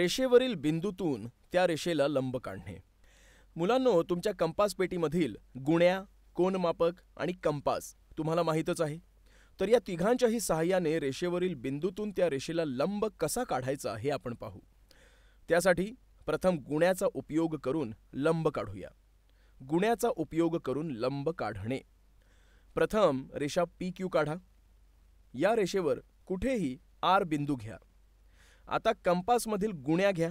रेषेवरील बिंदूतून त्या रेषेला लंब काढणे मुलांनो तुमच्या कंपास पेटीमधील गुण्या कोनमापक आणि कंपास तुम्हाला माहीतच आहे तर या तिघांच्याही सहाय्याने रेषेवरील बिंदूतून त्या रेषेला लंब कसा काढायचा हे आपण पाहू त्यासाठी प्रथम गुण्याचा उपयोग करून लंब काढूया गुण्याचा उपयोग करून लंब काढणे प्रथम रेषा पी क्यू काढा या रेषेवर कुठेही आर बिंदू घ्या आता कंपासमधील गुण्या घ्या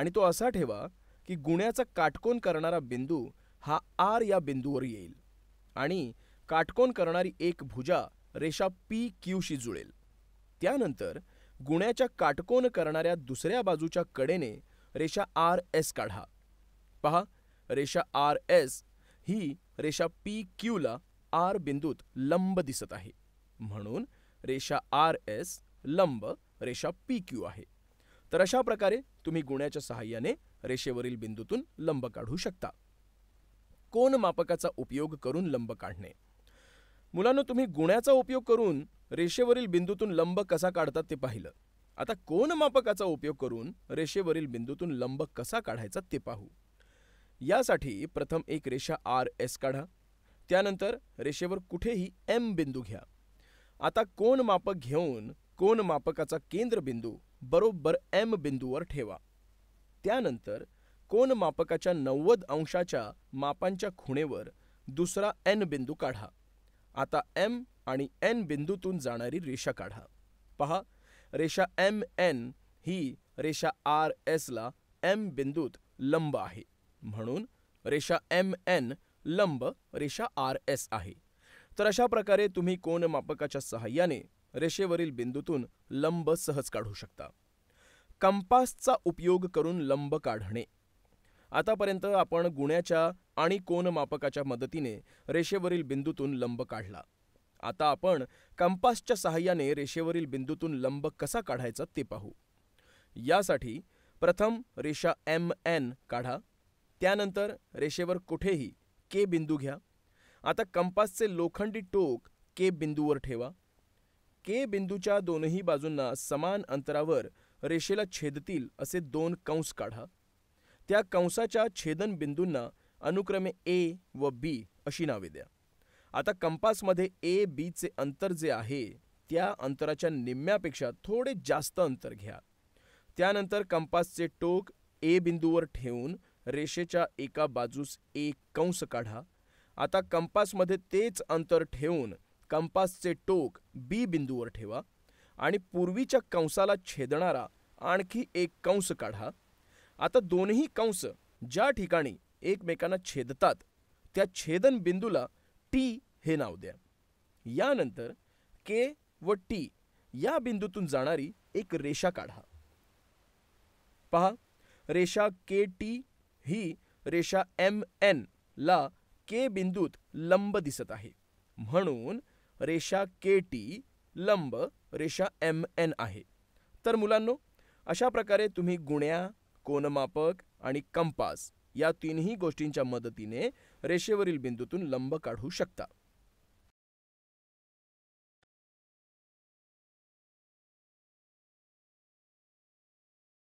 आणि तो असा ठेवा की गुण्याचा काटकोन करणारा बिंदू हा आर या बिंदूवर येईल आणि काटकोन करणारी एक भुजा रेषा पी क्यूशी जुळेल त्यानंतर गुण्याच्या काटकोन करणाऱ्या दुसऱ्या बाजूच्या कडेने रेषा आर एस काढा पहा रेषा आर एस ही रेषा पी क्यूला आर बिंदूत लंब दिसत आहे म्हणून रेषा आर एस लंब रेषा पी क्यू आहे तर अशा प्रकारे तुम्ही गुण्याच्या सहाय्याने रेषेवरील बिंदूतून लंब काढू शकता कोन मापकाचा उपयोग करून लंब काढणे मुलांना तुम्ही गुण्याचा उपयोग करून रेषेवरील बिंदूतून लंब कसा काढतात ते पाहिलं आता कोन मापकाचा उपयोग करून रेषेवरील बिंदूतून लंब कसा काढायचा ते पाहू यासाठी प्रथम एक रेषा आर एस काढा त्यानंतर रेषेवर कुठेही एम बिंदू घ्या आता कोण मापक घेऊन कोन मापकाचा केंद्रबिंदू बरोबर एम बिंदूवर ठेवा त्यानंतर कोन मापकाच्या नव्वद अंशाच्या मापांच्या खुणेवर दुसरा एन बिंदू काढा आता एम आणि एन बिंदूतून जाणारी रेषा काढा पहा रेषा एम एन ही रेषा आर एसला एम बिंदूत लंब आहे म्हणून रेषा एम एन लंब रेषा आर एस आहे तर अशा प्रकारे तुम्ही कोनमापकाच्या सहाय्याने रेषेवरील बिंदूतून लंब सहज काढू शकता कंपासचा उपयोग करून लंब काढणे आतापर्यंत आपण गुण्याच्या आणि कोन मापकाच्या मदतीने रेषेवरील बिंदूतून लंब काढला आता आपण कंपासच्या सहाय्याने रेषेवरील बिंदूतून लंब कसा काढायचा ते पाहू यासाठी प्रथम रेषा एम एन काढा त्यानंतर रेषेवर कुठेही के बिंदू घ्या आता कंपासचे लोखंडी टोक के बिंदूवर ठेवा के बिंदूच्या दोनही बाजूंना समान अंतरावर रेषेला छेदतील असे दोन कंस काढा त्या कंसाच्या छेदन बिंदूंना अनुक्रमे ए व बी अशी नावे द्या आता कंपासमध्ये ए बीचे अंतर जे आहे त्या अंतराच्या निम्म्यापेक्षा थोडे जास्त अंतर घ्या त्यानंतर कंपासचे टोक ए बिंदूवर ठेवून रेषेच्या एका बाजूस एक कंस काढा आता कंपासमध्ये तेच अंतर ठेवून कंपासचे टोक बी बिंदूवर ठेवा आणि पूर्वीच्या कंसाला छेदणारा आणखी एक कंस काढा आता दोन्ही कंस ज्या ठिकाणी एकमेकांना छेदतात त्या छेदन बिंदूला टी हे नाव द्या यानंतर के व टी या बिंदूतून जाणारी एक रेषा काढा पहा रेषा के टी ही रेषा एम एन ला के बिंदूत लंब दिसत आहे म्हणून रेषा के टी लंब रेषा एम एन आहे तर मुलांनो अशा प्रकारे तुम्ही गुण्या कोनमापक आणि कंपास या तीनही गोष्टींच्या मदतीने रेषेवरील बिंदूतून लंब काढू शकता